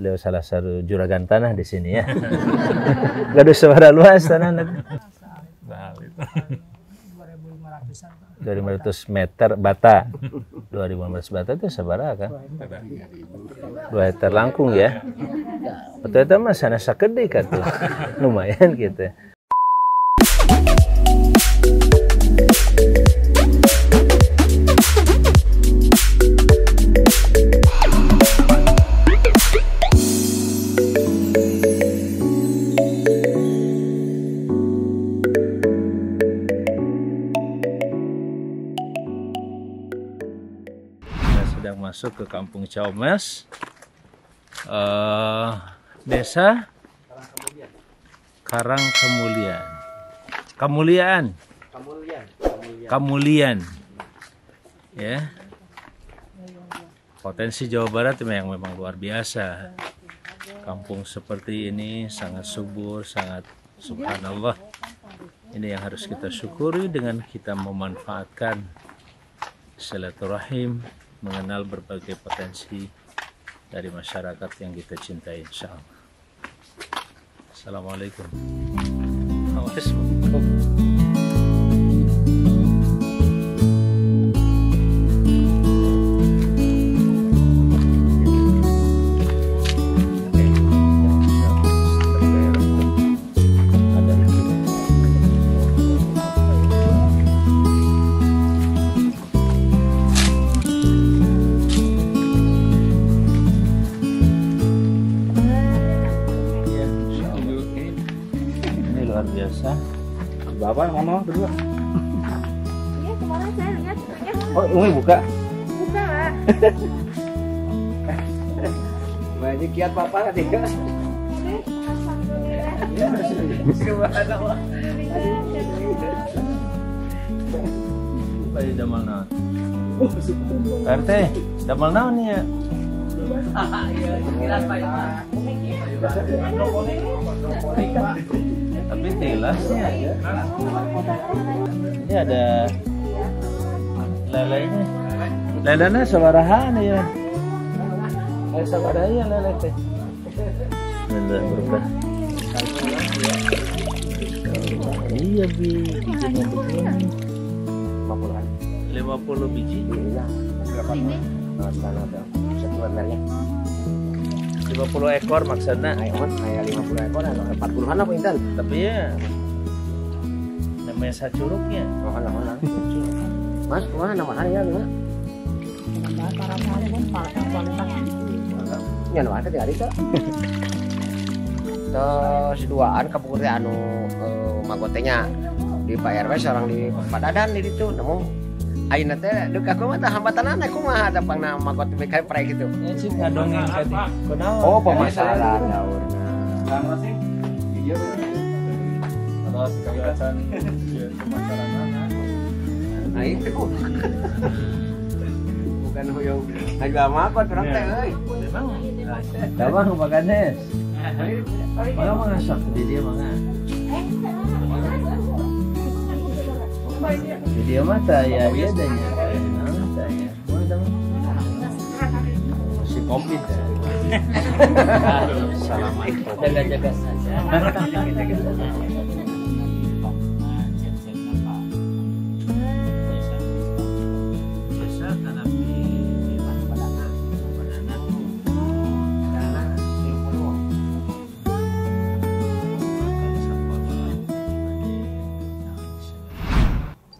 beliau salah satu juragan tanah di sini ya. Gaduh suara luas tanah. Dari 200 meter bata 2500 bata itu sebara kan 2 hektar langkung ya atau itu mas sana sakede kan tuh lumayan gitu sedang masuk ke Kampung Caumas uh, eh, desa Karang Kemuliaan Kemuliaan Kemuliaan Kemuliaan ya potensi Jawa Barat yang memang luar biasa kampung seperti ini sangat subur sangat subhanallah ini yang harus kita syukuri dengan kita memanfaatkan silaturahim mengenal berbagai potensi dari masyarakat yang kita cintai insya Allah. Assalamualaikum. Assalamualaikum. Banyak kiat papa tadi ya. Subhanallah. Tadi damal naon? RT, damal naon ya? Tapi tilasnya Ini ada lelenya. Lelana sabarahan ya. Eh sabarahan ya lele teh. Lele berkah. Iya bi, Lima puluh an. Lima puluh biji. Iya. Berapa? Lima puluh ekor maksudnya. Ayam, ayam lima puluh ekor atau empat an apa intan? Tapi ya, namanya sacuruknya. Oh, anak-anak. Mas, kemana? Mahal ya, mas nyan wae teh itu terus duaan kabur anu eh, magotenya di Pak RW seorang di Padadan di situ namun ayo nanti deuk aku mah hambatanan aku mah ada pangna magot BK prek gitu ya sih tadi oh pemasaran sih iya ya, nah itu kan huyung agama apa orang teh mana mata ya dia ya Si komplit Jaga-jaga saja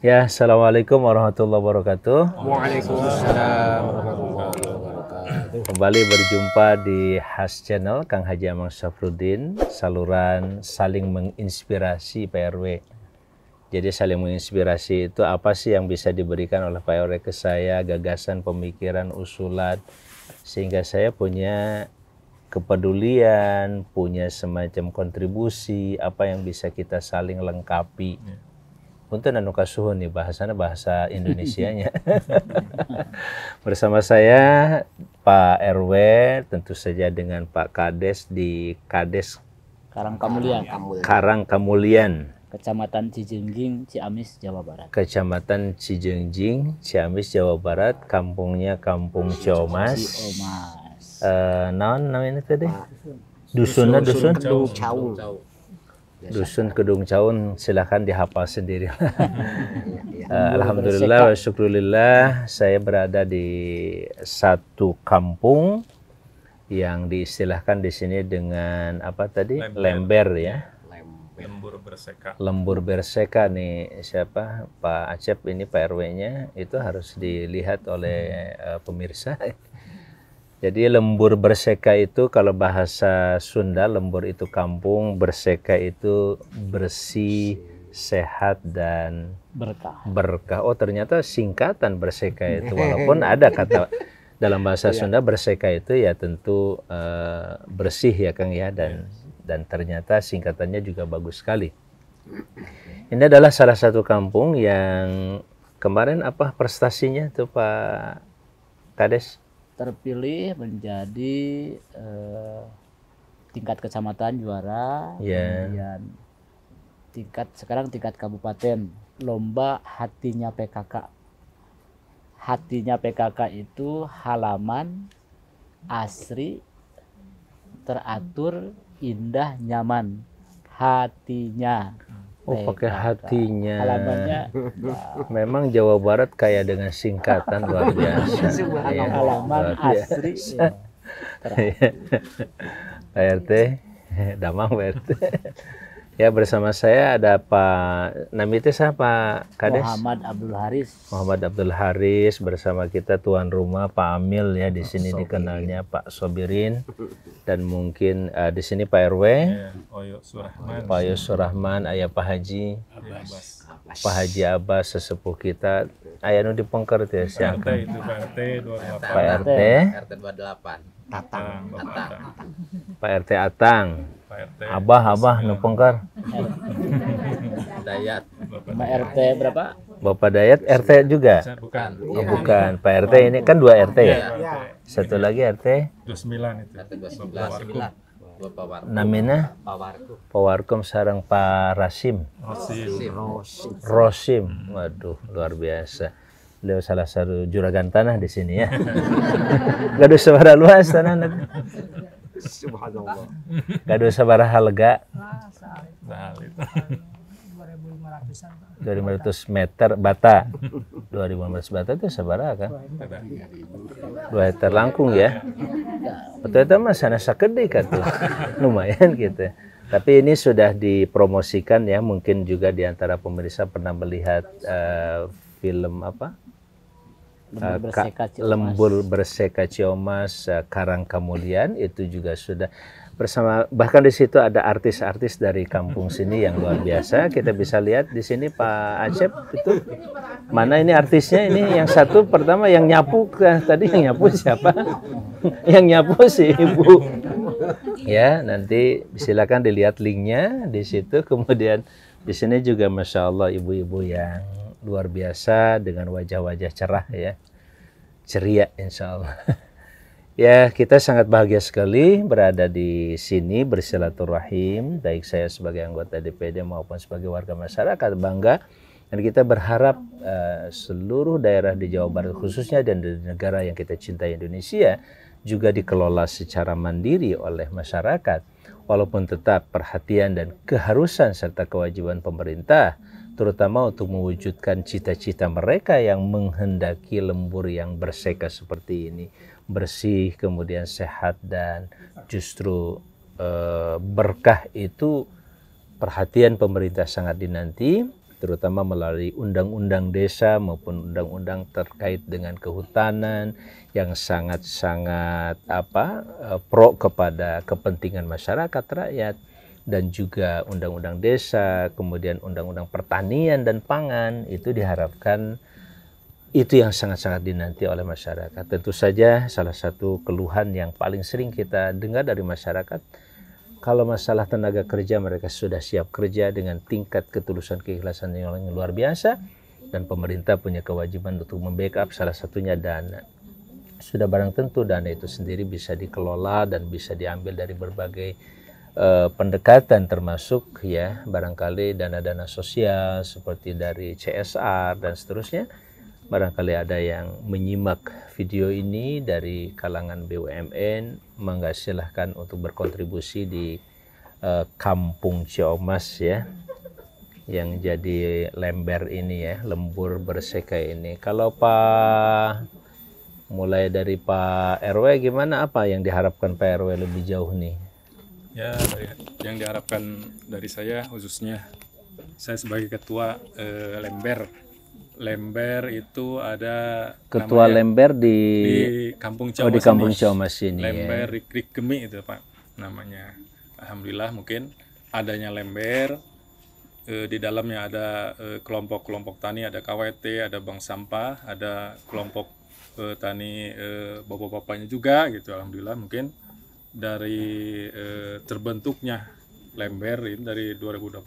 Ya, assalamualaikum warahmatullahi wabarakatuh. Waalaikumsalam warahmatullahi wabarakatuh. Kembali berjumpa di Has Channel Kang Haji Amang Safrudin, saluran saling menginspirasi PRW. Jadi saling menginspirasi itu apa sih yang bisa diberikan oleh Pak RW ke saya, gagasan, pemikiran, usulan, sehingga saya punya kepedulian, punya semacam kontribusi apa yang bisa kita saling lengkapi. Untuk nanuka suhun nih bahasanya bahasa Indonesianya. Bersama saya Pak RW, tentu saja dengan Pak Kades di Kades Karang Kamulian. Karang Kamulian. Kecamatan Cijengjing, Ciamis, Jawa Barat. Kecamatan Cijengjing, Ciamis, Jawa Barat. Kampungnya Kampung Ciamas Ciamas. Uh, eh, non namanya tadi? dusun. dusun. dusun. dusun. dusun. dusun. dusun. Dusun Kedung Caun silahkan dihafal sendiri. Eh, Alhamdulillah syukurillah saya berada di satu kampung yang diistilahkan di sini dengan apa tadi? Lember, Lember ya. Lember. Lembur Berseka. Lembur Berseka nih siapa? Pak Acep ini Pak RW-nya itu harus dilihat oleh uh, pemirsa. Jadi lembur berseka itu kalau bahasa Sunda lembur itu kampung, berseka itu bersih, sehat dan berkah. Berkah. Oh ternyata singkatan berseka itu walaupun ada kata dalam bahasa iya. Sunda berseka itu ya tentu uh, bersih ya Kang ya dan iya. dan ternyata singkatannya juga bagus sekali. Ini adalah salah satu kampung yang kemarin apa prestasinya tuh Pak Kades? terpilih menjadi uh, tingkat kecamatan juara, yeah. kemudian tingkat sekarang tingkat kabupaten lomba hatinya PKK. Hatinya PKK itu halaman asri teratur indah nyaman hatinya Oh, pakai hatinya. Alamannya. Memang Jawa Barat kaya dengan singkatan luar biasa. ya, halaman asli. Ya. Pak RT, damang Pak RT. Ya bersama saya ada Pak Namite saya Pak Kades Muhammad Abdul Haris. Muhammad Abdul Haris bersama kita tuan rumah Pak Amil ya di sini Sobirin. dikenalnya Pak Sobirin dan mungkin uh, di sini Pak RW. Ya, Oyo Surahman. Pak Oyo Surahman, ayah Pak Haji. Abbas. Pak Haji Abbas sesepuh kita ayah nu dipengker ya siapa? Pak RT Pak RT 28. Pak RT RT 28. Tatang. Tatang. Pak RT Atang. RT. Abah, abah, nupengkar. Dayat. Bapak, Pak RT berapa? Bapak Dayat RT juga? Bukan. Oh, iya. bukan. Pak RT ini kan dua RT ya? ya? Satu lagi RT? 29 itu. RT 29. Namanya? Pawarkum. Pawarkum sarang Pak Rasim. Rosim. Rosim. Rosim. Waduh, luar biasa. Beliau salah satu juragan tanah di sini ya. Ada suara luas tanah. Subhanallah. Gak dosa hal lega. ribu 2500 meter bata. 2500 bata itu sabar kan? Dua meter langkung ya. Atau itu mas sana sakede kan, tuh. Lumayan gitu. Tapi ini sudah dipromosikan ya, mungkin juga di antara pemirsa pernah melihat uh, film apa? Lembur eh, Berseka Ciomas, eh, Karang kemudian itu juga sudah bersama bahkan di situ ada artis-artis dari kampung sini yang luar biasa kita bisa lihat di sini Pak Acep itu mana ini artisnya ini yang satu pertama yang nyapu tadi yang nyapu siapa yang nyapu si ibu ya nanti silakan dilihat linknya di situ kemudian di sini juga masya Allah ibu-ibu yang luar biasa dengan wajah-wajah cerah ya. Ceria insya Allah. ya kita sangat bahagia sekali berada di sini bersilaturahim. Baik saya sebagai anggota DPD maupun sebagai warga masyarakat bangga. Dan kita berharap uh, seluruh daerah di Jawa Barat khususnya dan di negara yang kita cintai Indonesia juga dikelola secara mandiri oleh masyarakat. Walaupun tetap perhatian dan keharusan serta kewajiban pemerintah terutama untuk mewujudkan cita-cita mereka yang menghendaki lembur yang berseka seperti ini bersih kemudian sehat dan justru eh, berkah itu perhatian pemerintah sangat dinanti terutama melalui undang-undang desa maupun undang-undang terkait dengan kehutanan yang sangat-sangat apa eh, pro kepada kepentingan masyarakat rakyat dan juga undang-undang desa, kemudian undang-undang pertanian dan pangan itu diharapkan itu yang sangat-sangat dinanti oleh masyarakat. Tentu saja salah satu keluhan yang paling sering kita dengar dari masyarakat kalau masalah tenaga kerja mereka sudah siap kerja dengan tingkat ketulusan keikhlasan yang luar biasa dan pemerintah punya kewajiban untuk membackup salah satunya dana sudah barang tentu dana itu sendiri bisa dikelola dan bisa diambil dari berbagai Eh, pendekatan termasuk ya barangkali dana-dana sosial seperti dari CSR dan seterusnya barangkali ada yang menyimak video ini dari kalangan BUMN mangga silahkan untuk berkontribusi di eh, Kampung Ciomas ya yang jadi lember ini ya lembur berseka ini kalau Pak mulai dari Pak RW gimana apa yang diharapkan Pak RW lebih jauh nih ya yang diharapkan dari saya khususnya saya sebagai ketua eh, lember lember itu ada ketua namanya, lember di di kampung Ciamas oh, di kampung ini lember ya. Rikrik Gemi itu pak namanya alhamdulillah mungkin adanya lember eh, di dalamnya ada eh, kelompok-kelompok eh, tani ada KWT ada bank sampah ada kelompok eh, tani eh, bapak-bapaknya juga gitu alhamdulillah mungkin dari eh, terbentuknya Lember ini dari 2018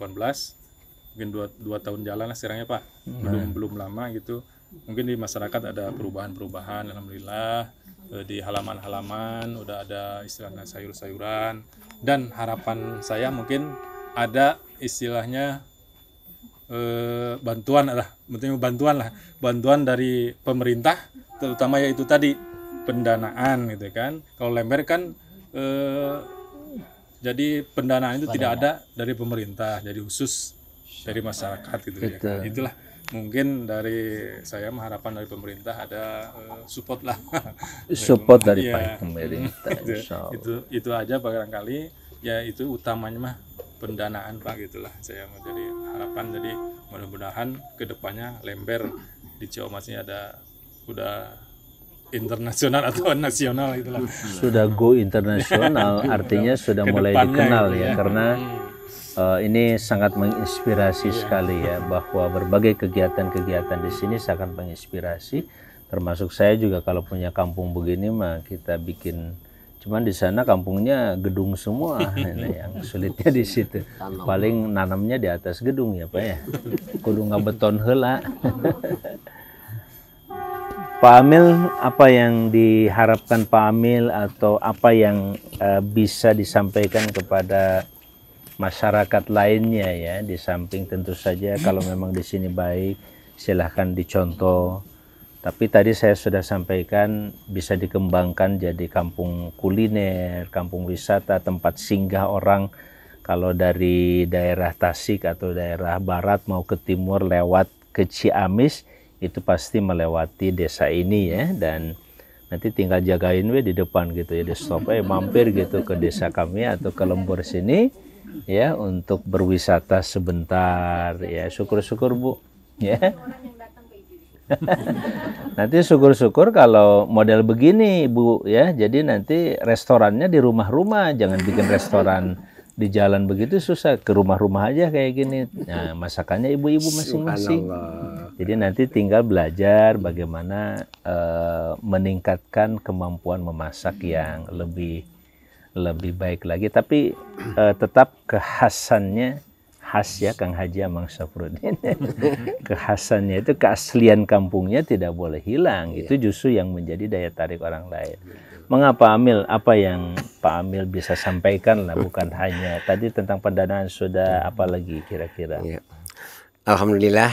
mungkin dua, dua tahun jalan lah sekarangnya Pak hmm. belum hmm. belum lama gitu mungkin di masyarakat ada perubahan-perubahan alhamdulillah eh, di halaman-halaman udah ada istilahnya sayur-sayuran dan harapan saya mungkin ada istilahnya eh, bantuan lah penting bantuan lah bantuan dari pemerintah terutama yaitu tadi pendanaan gitu kan kalau lember kan Eh, jadi pendanaan itu tidak ada dari pemerintah jadi khusus dari masyarakat gitu ya itulah mungkin dari saya harapan dari pemerintah ada eh, support lah support dari ya. pemerintah itu, itu itu aja barangkali ya itu utamanya mah pendanaan pak gitulah saya mau jadi harapan jadi mudah-mudahan kedepannya lember di ini ada udah internasional atau nasional itulah. Sudah go internasional artinya sudah mulai dikenal gitu ya, ya karena uh, ini sangat menginspirasi yeah. sekali ya bahwa berbagai kegiatan-kegiatan di sini sangat menginspirasi termasuk saya juga kalau punya kampung begini mah kita bikin cuman di sana kampungnya gedung semua ini yang sulitnya di situ paling nanamnya di atas gedung ya pak ya kudu nggak beton hela Pak Amil, apa yang diharapkan Pak Amil atau apa yang uh, bisa disampaikan kepada masyarakat lainnya ya di samping tentu saja kalau memang di sini baik silahkan dicontoh. Tapi tadi saya sudah sampaikan bisa dikembangkan jadi kampung kuliner, kampung wisata, tempat singgah orang kalau dari daerah Tasik atau daerah barat mau ke timur lewat ke Ciamis itu pasti melewati desa ini ya dan nanti tinggal jagain we di depan gitu ya di stop eh mampir gitu ke desa kami atau ke lembur sini ya untuk berwisata sebentar ya syukur-syukur Bu ya nanti syukur-syukur kalau model begini Bu ya jadi nanti restorannya di rumah-rumah jangan bikin restoran di jalan begitu susah ke rumah-rumah aja kayak gini nah masakannya ibu-ibu masing-masing jadi nanti tinggal belajar bagaimana uh, meningkatkan kemampuan memasak hmm. yang lebih lebih baik lagi tapi uh, tetap kehasannya khas ya Kang Haji Amang Safrudin kehasannya itu keaslian kampungnya tidak boleh hilang iya. itu justru yang menjadi daya tarik orang lain iya mengapa Amil apa yang Pak Amil bisa sampaikan lah bukan hanya tadi tentang pendanaan sudah apalagi kira-kira ya. Alhamdulillah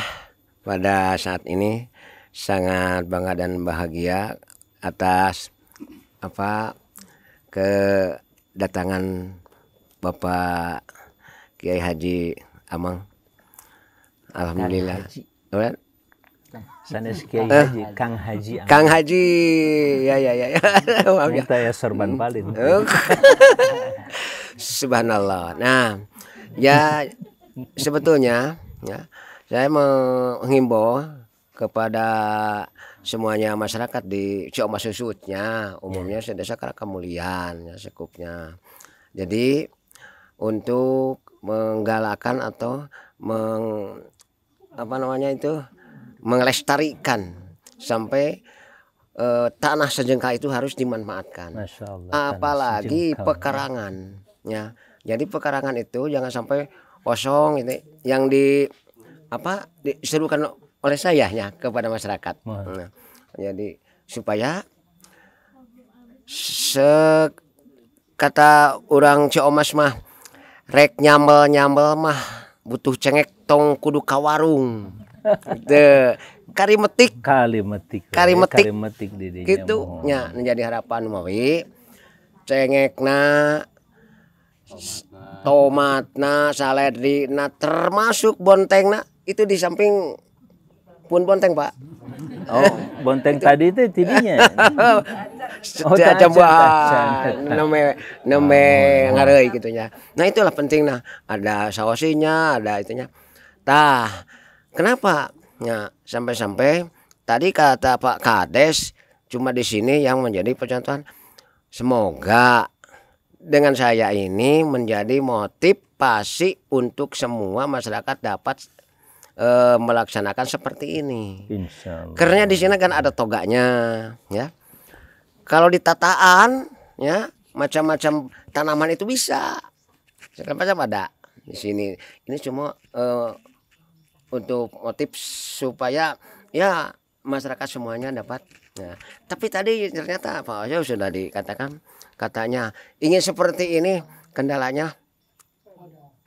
pada saat ini sangat bangga dan bahagia atas apa kedatangan Bapak Kiai Haji Amang Alhamdulillah Haji. Sanes eh. Kiai eh. Haji, Kang Haji. Amin. Kang Haji, ya ya ya. ya. Maaf ya. ya sorban hmm. paling. Oh. Subhanallah. Nah, ya sebetulnya ya saya menghimbau kepada semuanya masyarakat di Cioma Susutnya umumnya yeah. Ya. desa Kemuliaan ya sekupnya. Jadi untuk menggalakan atau meng apa namanya itu melestarikan sampai eh, tanah sejengkal itu harus dimanfaatkan. Allah, Apalagi pekarangan ya. Jadi pekarangan itu jangan sampai kosong ini yang di apa diserukan oleh saya ya kepada masyarakat. Nah, jadi supaya se kata orang Ciomas mah rek nyambel nyambel mah butuh cengek tong kudu kawarung karimetik kalimetik kalimetik kalimetik gitu nya menjadi harapan mawi cengekna tomatna na termasuk bontengna itu di samping pun bonteng pak oh bonteng itu. tadi itu tidinya oh tacan nome nome oh. ngarei gitunya nah itulah penting nah ada sausinya ada itunya tah Kenapa? Ya, sampai-sampai tadi kata Pak Kades cuma di sini yang menjadi percontohan. Semoga dengan saya ini menjadi motif pasti untuk semua masyarakat dapat e, melaksanakan seperti ini. Karena di sini kan ada toganya, ya. Kalau di tataan, ya macam-macam tanaman itu bisa. Sekarang macam ada di sini. Ini cuma e, eh, untuk motif supaya ya masyarakat semuanya dapat. Nah, tapi tadi ternyata Pak Ojo sudah dikatakan katanya ingin seperti ini kendalanya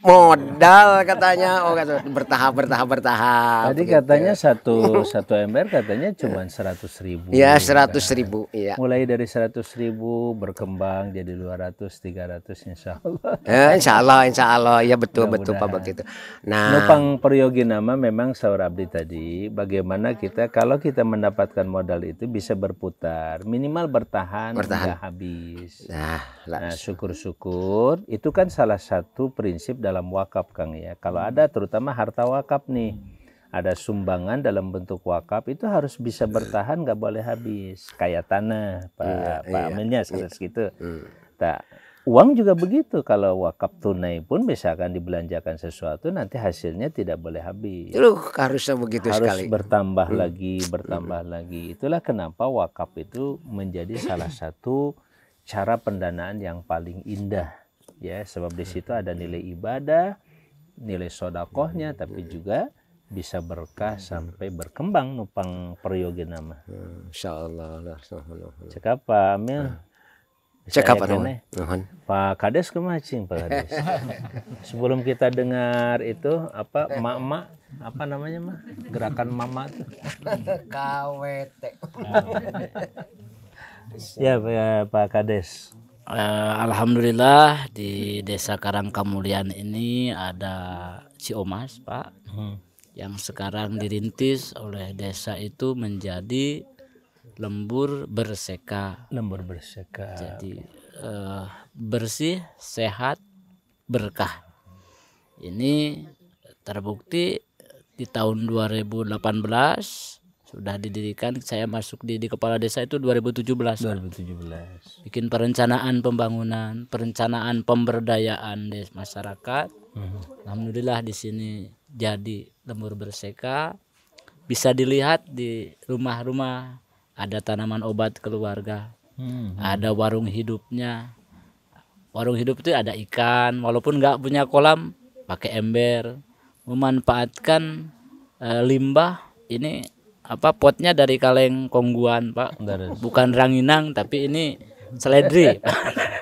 modal katanya oh kata bertahap bertahap bertahap tadi gitu. katanya satu satu ember katanya cuma seratus ribu ya seratus kan. ribu iya mulai dari seratus ribu berkembang jadi dua ratus tiga ratus insya Allah ya, insya Allah insya Allah ya betul Mudah betul pak begitu nah numpang peryogi nama memang saur abdi tadi bagaimana kita kalau kita mendapatkan modal itu bisa berputar minimal bertahan bertahan habis nah, nah syukur syukur itu kan salah satu prinsip dalam dalam wakaf Kang ya. Kalau hmm. ada terutama harta wakaf nih. Hmm. Ada sumbangan dalam bentuk wakaf itu harus bisa bertahan nggak boleh habis. Kayak tanah Pak iya, Pak iya, Aminnya iya. segitu. Iya. Tak Uang juga begitu kalau wakaf tunai pun misalkan dibelanjakan sesuatu nanti hasilnya tidak boleh habis. Loh, harusnya begitu Harus sekali. bertambah hmm. lagi, bertambah hmm. lagi. Itulah kenapa wakaf itu menjadi salah satu cara pendanaan yang paling indah ya sebab di situ ada nilai ibadah nilai sodakohnya tapi juga bisa berkah sampai berkembang numpang periode nama hmm, insya Allah cek apa Amil ah. cek apa nuhun eh? Pak Kades kemacing Pak Kades sebelum kita dengar itu apa eh. mak-mak apa namanya mah gerakan mama tuh KWT ya Pak Kades uh, alhamdulillah di desa Karangkamulian ini ada Ciomas Pak hmm. yang sekarang dirintis oleh desa itu menjadi lembur berseka lembur berseka jadi uh, bersih sehat berkah ini terbukti di tahun 2018 sudah didirikan saya masuk di, di kepala desa itu 2017. 2017. Bikin perencanaan pembangunan, perencanaan pemberdayaan des masyarakat. Hmm. Alhamdulillah di sini jadi lembur berseka. Bisa dilihat di rumah-rumah ada tanaman obat keluarga. Hmm. Ada warung hidupnya. Warung hidup itu ada ikan, walaupun nggak punya kolam, pakai ember, memanfaatkan uh, limbah ini apa potnya dari kaleng kongguan pak bukan ranginang tapi ini seledri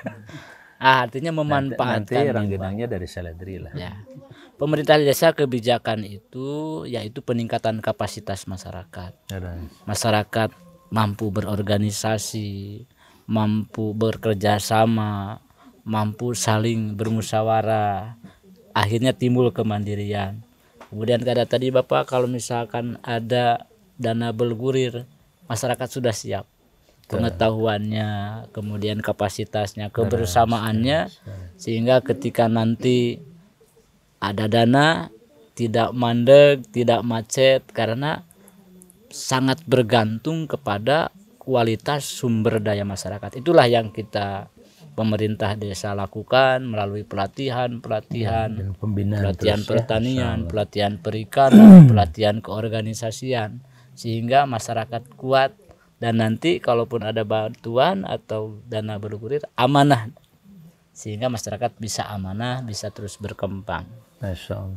ah, artinya memanfaatkan nanti, nanti ranginangnya dari seledri lah ya. pemerintah desa kebijakan itu yaitu peningkatan kapasitas masyarakat ya, masyarakat mampu berorganisasi mampu bekerja sama mampu saling bermusyawarah akhirnya timbul kemandirian kemudian kata tadi bapak kalau misalkan ada dana bergurir masyarakat sudah siap pengetahuannya kemudian kapasitasnya kebersamaannya sehingga ketika nanti ada dana tidak mandek tidak macet karena sangat bergantung kepada kualitas sumber daya masyarakat itulah yang kita pemerintah desa lakukan melalui pelatihan pelatihan iya, pelatihan terus, ya, pertanian ya, pelatihan perikanan pelatihan keorganisasian sehingga masyarakat kuat dan nanti kalaupun ada bantuan atau dana berukurir amanah sehingga masyarakat bisa amanah bisa terus berkembang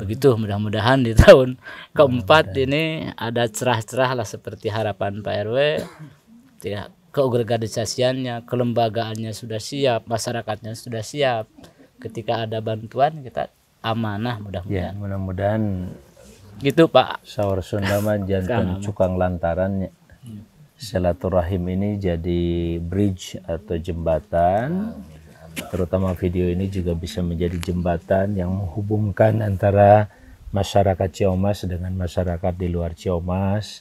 begitu mudah-mudahan di tahun keempat ini ada cerah-cerah lah seperti harapan Pak RW tidak keorganisasiannya kelembagaannya sudah siap masyarakatnya sudah siap ketika ada bantuan kita amanah mudah-mudahan ya, mudah-mudahan gitu Pak. Sahur Sunda mah jantan cukang lantarannya. Silaturahim ini jadi bridge atau jembatan. Terutama video ini juga bisa menjadi jembatan yang menghubungkan antara masyarakat Ciamas dengan masyarakat di luar Ciamas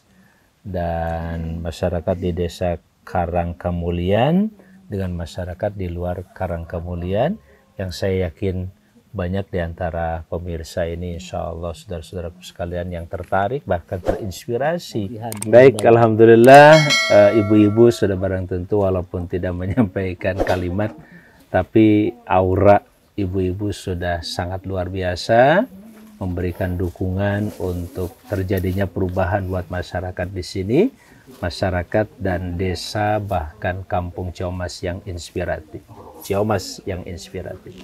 dan masyarakat di desa Karang Kamulian dengan masyarakat di luar Karang Kamulian yang saya yakin banyak di antara pemirsa ini insya Allah saudara-saudaraku sekalian yang tertarik bahkan terinspirasi. Baik, Alhamdulillah eh, ibu-ibu uh, sudah barang tentu walaupun tidak menyampaikan kalimat tapi aura ibu-ibu sudah sangat luar biasa memberikan dukungan untuk terjadinya perubahan buat masyarakat di sini, masyarakat dan desa bahkan kampung Ciamas yang inspiratif. Ciamas yang inspiratif.